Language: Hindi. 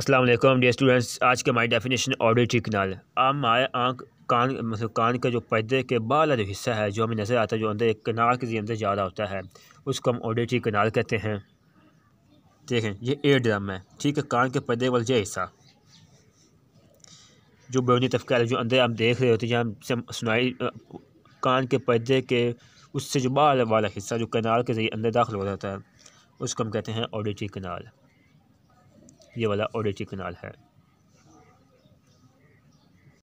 अस्सलाम वालेकुम डियर स्टूडेंट्स आज के माई डेफिनेशन ऑडिटरी कनाल आम हमारे आँख कान मतलब कान के जो पर्दे के बाल जो हिस्सा है जो हमें नज़र आता है जो अंदर एक कनाल के अंदर जा रहा होता है उसको हम ऑडिटरी कनाल कहते हैं देखें ये एयर ड्रम है ठीक है कान के पर्दे वाले ये हिस्सा जो बैरूनी तबका जो अंदर हम देख रहे होते हैं जहाँ सुनाई कान के पर्दे के उससे जो बाल वाला हिस्सा जो कनाल के जरिए अंदर दाखिल हो जाता है उसको हम कहते हैं ऑडिटरी कनाल ये वाला ओडिटी कनाल है